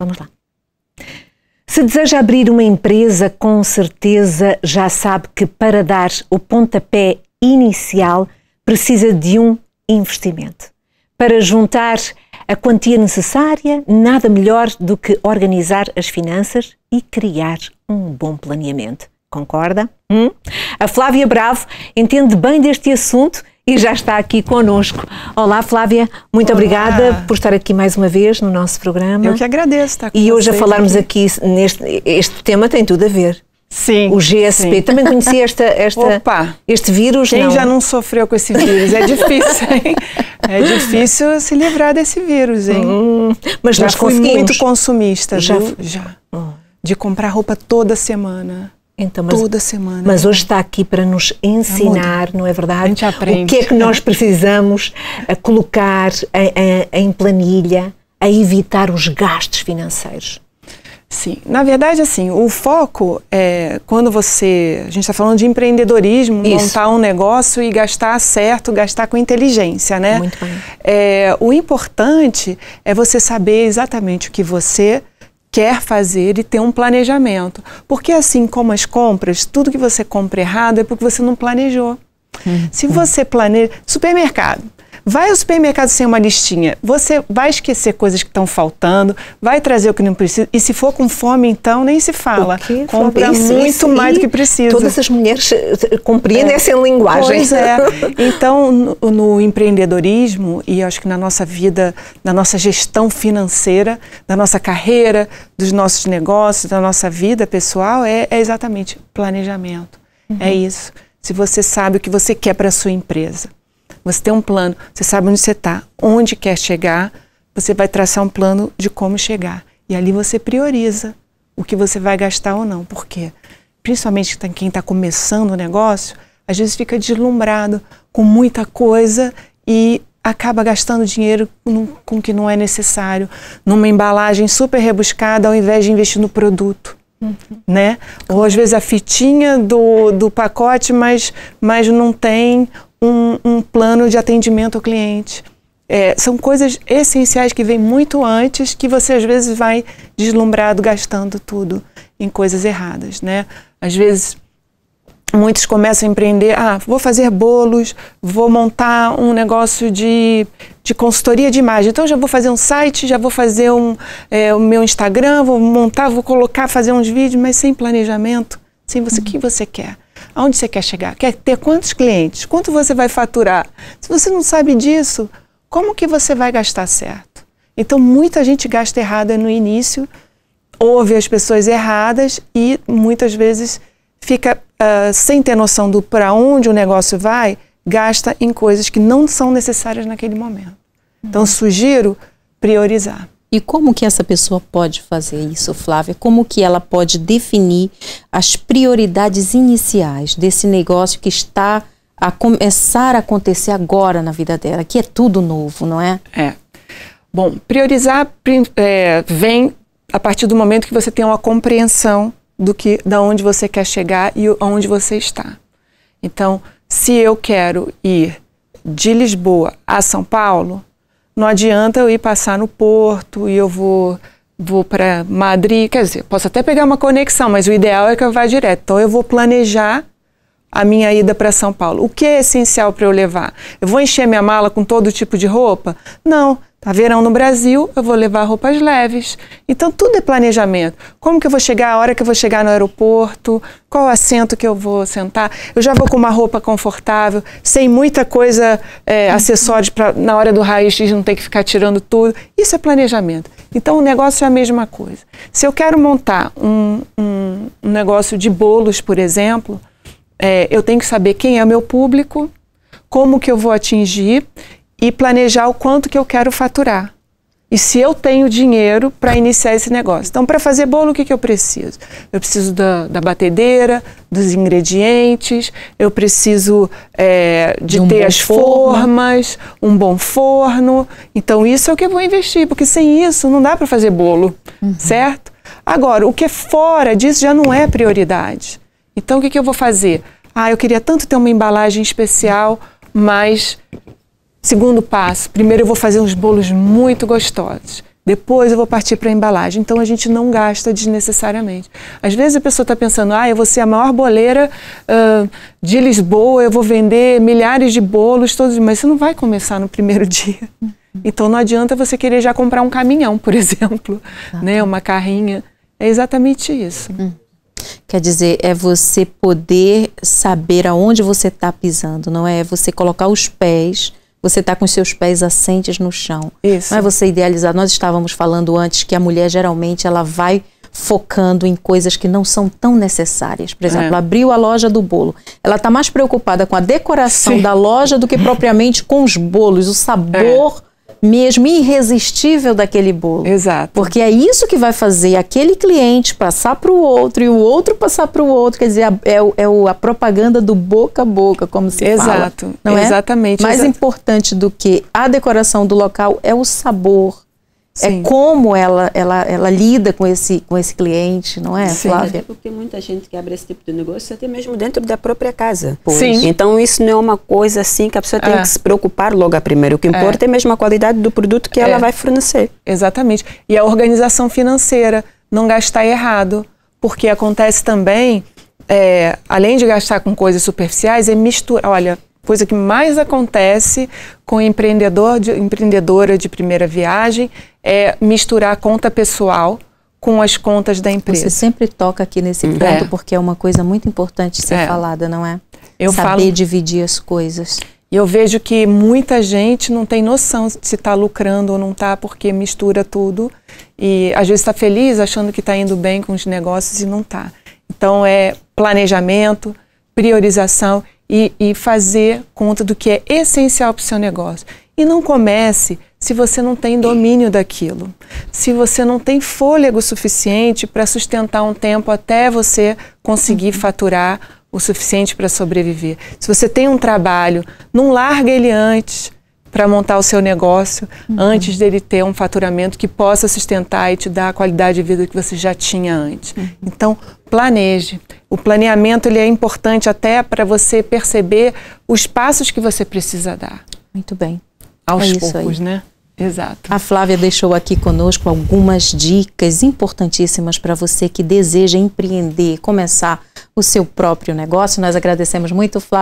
Vamos lá. Se deseja abrir uma empresa, com certeza já sabe que para dar o pontapé inicial precisa de um investimento. Para juntar a quantia necessária, nada melhor do que organizar as finanças e criar um bom planeamento. Concorda? Hum? A Flávia Bravo entende bem deste assunto e já está aqui conosco. Olá, Flávia, muito Olá. obrigada por estar aqui mais uma vez no nosso programa. Eu que agradeço. Estar com e hoje a falarmos aqui, aqui neste este tema tem tudo a ver. Sim. O GSP. Sim. Também conhecia esta, esta, Opa, este vírus? Quem não? já não sofreu com esse vírus? É difícil, hein? É difícil se livrar desse vírus, hein? Hum, mas já nós fui muito consumista, já. Viu? Já. Hum. De comprar roupa toda semana. Então, mas, Toda semana. Mas né, hoje está aqui para nos ensinar, Amor, não é verdade? A gente O que é que nós precisamos colocar em, em planilha a evitar os gastos financeiros? Sim, na verdade, assim, o foco é quando você. A gente está falando de empreendedorismo, Isso. montar um negócio e gastar certo, gastar com inteligência, né? Muito bem. É, o importante é você saber exatamente o que você quer fazer e ter um planejamento. Porque assim como as compras, tudo que você compra errado é porque você não planejou. Hum, Se hum. você planeja. Supermercado. Vai ao supermercado sem uma listinha. Você vai esquecer coisas que estão faltando, vai trazer o que não precisa. E se for com fome, então, nem se fala. Compra isso, muito isso, mais do que precisa. Todas as mulheres eh, compreendem é. essa linguagem. Pois é. Então, no, no empreendedorismo, e acho que na nossa vida, na nossa gestão financeira, da nossa carreira, dos nossos negócios, da nossa vida pessoal, é, é exatamente planejamento. Uhum. É isso. Se você sabe o que você quer para a sua empresa você tem um plano, você sabe onde você está, onde quer chegar, você vai traçar um plano de como chegar. E ali você prioriza o que você vai gastar ou não. Por quê? Principalmente tá, quem está começando o negócio, às vezes fica deslumbrado com muita coisa e acaba gastando dinheiro com o que não é necessário, numa embalagem super rebuscada, ao invés de investir no produto. Uhum. Né? Ou às vezes a fitinha do, do pacote, mas, mas não tem, um, um plano de atendimento ao cliente. É, são coisas essenciais que vêm muito antes que você às vezes vai deslumbrado gastando tudo em coisas erradas, né? Às vezes muitos começam a empreender, ah, vou fazer bolos, vou montar um negócio de, de consultoria de imagem, então já vou fazer um site, já vou fazer um, é, o meu Instagram, vou montar, vou colocar, fazer uns vídeos, mas sem planejamento, sem você, o uhum. que você quer? Aonde você quer chegar? Quer ter quantos clientes? Quanto você vai faturar? Se você não sabe disso, como que você vai gastar certo? Então, muita gente gasta errado no início, ouve as pessoas erradas e muitas vezes fica uh, sem ter noção do para onde o negócio vai, gasta em coisas que não são necessárias naquele momento. Então, uhum. sugiro priorizar. E como que essa pessoa pode fazer isso, Flávia? Como que ela pode definir as prioridades iniciais desse negócio que está a começar a acontecer agora na vida dela, que é tudo novo, não é? É. Bom, priorizar é, vem a partir do momento que você tem uma compreensão do que, da onde você quer chegar e onde você está. Então, se eu quero ir de Lisboa a São Paulo, não adianta eu ir passar no Porto e eu vou vou para Madrid, quer dizer, posso até pegar uma conexão, mas o ideal é que eu vá direto. Então eu vou planejar a minha ida para São Paulo. O que é essencial para eu levar? Eu vou encher minha mala com todo tipo de roupa? Não. Tá verão no Brasil, eu vou levar roupas leves. Então tudo é planejamento. Como que eu vou chegar, a hora que eu vou chegar no aeroporto, qual assento que eu vou sentar. Eu já vou com uma roupa confortável, sem muita coisa, é, uhum. acessórios para na hora do raio X não ter que ficar tirando tudo. Isso é planejamento. Então o negócio é a mesma coisa. Se eu quero montar um, um, um negócio de bolos, por exemplo, é, eu tenho que saber quem é o meu público, como que eu vou atingir e planejar o quanto que eu quero faturar. E se eu tenho dinheiro para iniciar esse negócio. Então, para fazer bolo, o que, que eu preciso? Eu preciso da, da batedeira, dos ingredientes, eu preciso é, de, um ter as formas, um bom forno. Então, isso é o que eu vou investir, porque sem isso não dá para fazer bolo, uhum. certo? Agora, o que é fora disso já não é prioridade. Então, o que, que eu vou fazer? Ah, eu queria tanto ter uma embalagem especial, mas segundo passo, primeiro eu vou fazer uns bolos muito gostosos. Depois eu vou partir para a embalagem. Então a gente não gasta desnecessariamente. Às vezes a pessoa está pensando, ah, eu vou ser a maior boleira uh, de Lisboa, eu vou vender milhares de bolos todos, mas você não vai começar no primeiro dia. Então não adianta você querer já comprar um caminhão, por exemplo, né, uma carrinha. É exatamente isso. Uhum. Quer dizer, é você poder saber aonde você está pisando, não é? É você colocar os pés, você está com os seus pés assentes no chão. Isso. Não é você idealizar. Nós estávamos falando antes que a mulher geralmente ela vai focando em coisas que não são tão necessárias. Por exemplo, é. abriu a loja do bolo. Ela está mais preocupada com a decoração Sim. da loja do que propriamente com os bolos, o sabor. É mesmo irresistível daquele bolo. Exato. Porque é isso que vai fazer aquele cliente passar para o outro e o outro passar para o outro. Quer dizer, é, é a propaganda do boca a boca, como se Exato. fala. Não é? Exatamente. É? Mais importante do que a decoração do local é o sabor é Sim. É como ela, ela, ela lida com esse, com esse cliente, não é, Sim. Flávia? Até porque muita gente que abre esse tipo de negócio, até mesmo dentro da própria casa. Pois. Sim. Então isso não é uma coisa assim que a pessoa tem é. que se preocupar logo a primeiro. O que é. importa é, é mesmo a qualidade do produto que é. ela vai fornecer. Exatamente. E a organização financeira, não gastar errado. Porque acontece também, é, além de gastar com coisas superficiais, é misturar. Olha, coisa que mais acontece com empreendedor, de, empreendedora de primeira viagem, é misturar a conta pessoal com as contas da empresa. Você sempre toca aqui nesse hum, ponto é. porque é uma coisa muito importante ser é. falada, não é? Eu Saber falo... dividir as coisas. E eu vejo que muita gente não tem noção se está lucrando ou não está, porque mistura tudo. E às vezes está feliz achando que está indo bem com os negócios e não está. Então é planejamento, priorização e, e fazer conta do que é essencial para o seu negócio. E não comece se você não tem domínio daquilo, se você não tem fôlego suficiente para sustentar um tempo até você conseguir uhum. faturar o suficiente para sobreviver. Se você tem um trabalho, não larga ele antes para montar o seu negócio, uhum. antes dele ter um faturamento que possa sustentar e te dar a qualidade de vida que você já tinha antes. Uhum. Então, planeje. O planeamento ele é importante até para você perceber os passos que você precisa dar. Muito bem. Aos é poucos, aí. né? Exato. A Flávia deixou aqui conosco algumas dicas importantíssimas para você que deseja empreender, começar o seu próprio negócio. Nós agradecemos muito, Flávia.